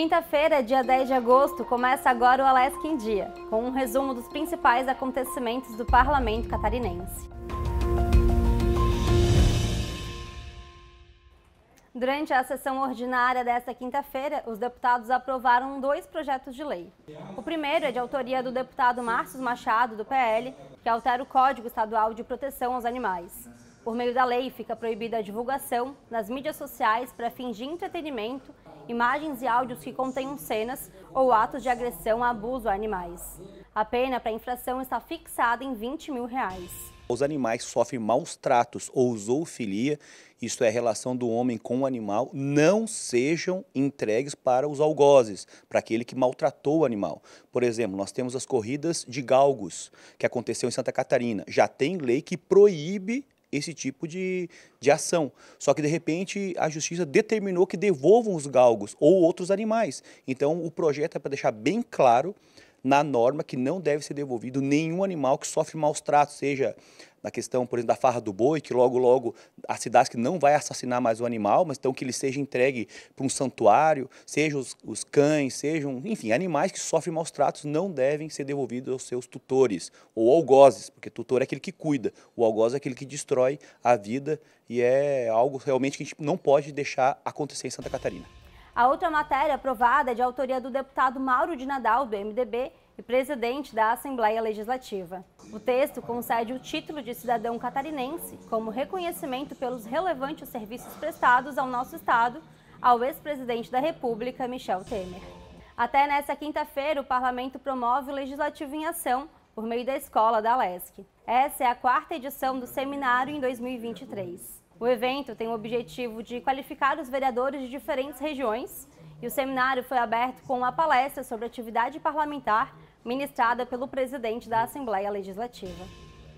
Quinta-feira, dia 10 de agosto, começa agora o Alesc em Dia, com um resumo dos principais acontecimentos do parlamento catarinense. Durante a sessão ordinária desta quinta-feira, os deputados aprovaram dois projetos de lei. O primeiro é de autoria do deputado Márcio Machado, do PL, que altera o Código Estadual de Proteção aos Animais. Por meio da lei, fica proibida a divulgação nas mídias sociais para fins de entretenimento, imagens e áudios que contenham cenas ou atos de agressão ou abuso a animais. A pena para infração está fixada em 20 mil reais. Os animais sofrem maus tratos ou zoofilia, isto é, a relação do homem com o animal, não sejam entregues para os algozes, para aquele que maltratou o animal. Por exemplo, nós temos as corridas de galgos, que aconteceu em Santa Catarina. Já tem lei que proíbe esse tipo de, de ação. Só que, de repente, a justiça determinou que devolvam os galgos ou outros animais. Então, o projeto é para deixar bem claro na norma que não deve ser devolvido nenhum animal que sofre maus tratos, seja na questão, por exemplo, da farra do boi, que logo, logo a cidade que não vai assassinar mais o animal, mas então que ele seja entregue para um santuário, sejam os, os, cães, sejam, enfim, animais que sofrem maus tratos não devem ser devolvidos aos seus tutores ou algozes, porque tutor é aquele que cuida, o algoz é aquele que destrói a vida e é algo realmente que a gente não pode deixar acontecer em Santa Catarina. A outra matéria aprovada é de autoria do deputado Mauro de Nadal, do MDB, e presidente da Assembleia Legislativa. O texto concede o título de cidadão catarinense como reconhecimento pelos relevantes serviços prestados ao nosso Estado ao ex-presidente da República, Michel Temer. Até nesta quinta-feira, o parlamento promove o Legislativo em Ação por meio da Escola da Lesc. Essa é a quarta edição do seminário em 2023. O evento tem o objetivo de qualificar os vereadores de diferentes regiões e o seminário foi aberto com uma palestra sobre atividade parlamentar ministrada pelo presidente da Assembleia Legislativa.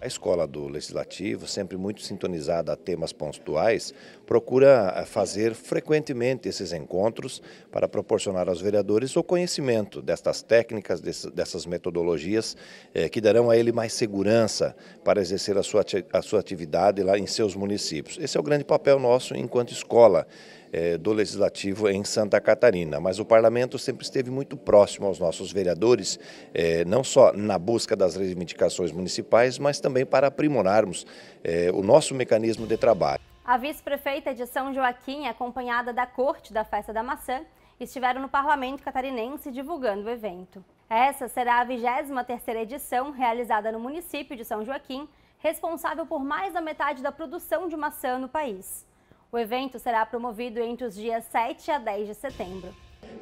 A escola do Legislativo, sempre muito sintonizada a temas pontuais, procura eh, fazer frequentemente esses encontros para proporcionar aos vereadores o conhecimento destas técnicas, dessas metodologias eh, que darão a ele mais segurança para exercer a sua atividade lá em seus municípios. Esse é o grande papel nosso enquanto escola. É, do Legislativo em Santa Catarina. Mas o parlamento sempre esteve muito próximo aos nossos vereadores, é, não só na busca das reivindicações municipais, mas também para aprimorarmos é, o nosso mecanismo de trabalho. A vice-prefeita de São Joaquim, acompanhada da corte da Festa da Maçã, estiveram no parlamento catarinense divulgando o evento. Essa será a 23ª edição realizada no município de São Joaquim, responsável por mais da metade da produção de maçã no país. O evento será promovido entre os dias 7 a 10 de setembro.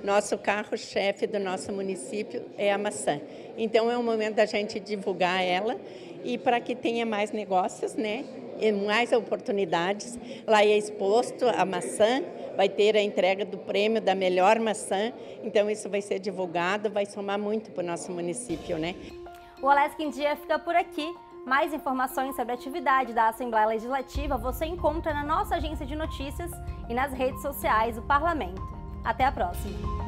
Nosso carro-chefe do nosso município é a maçã. Então é o momento da gente divulgar ela e para que tenha mais negócios, né? E mais oportunidades. Lá é exposto a maçã, vai ter a entrega do prêmio da melhor maçã. Então isso vai ser divulgado, vai somar muito para o nosso município, né? O Alesc em Dia fica por aqui. Mais informações sobre a atividade da Assembleia Legislativa você encontra na nossa agência de notícias e nas redes sociais do Parlamento. Até a próxima!